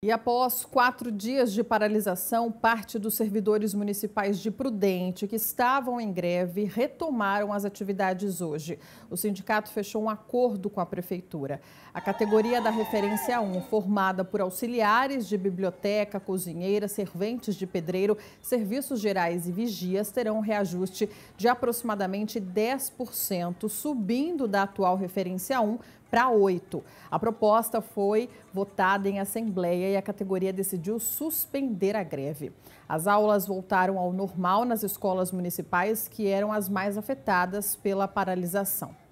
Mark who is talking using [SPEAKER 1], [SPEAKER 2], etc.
[SPEAKER 1] E após quatro dias de paralisação, parte dos servidores municipais de Prudente, que estavam em greve, retomaram as atividades hoje. O sindicato fechou um acordo com a prefeitura. A categoria da referência 1, formada por auxiliares de biblioteca, cozinheira, serventes de pedreiro, serviços gerais e vigias, terão um reajuste de aproximadamente 10%, subindo da atual referência 1 para 8%. A proposta foi votada em assembleia e a categoria decidiu suspender a greve. As aulas voltaram ao normal nas escolas municipais, que eram as mais afetadas pela paralisação.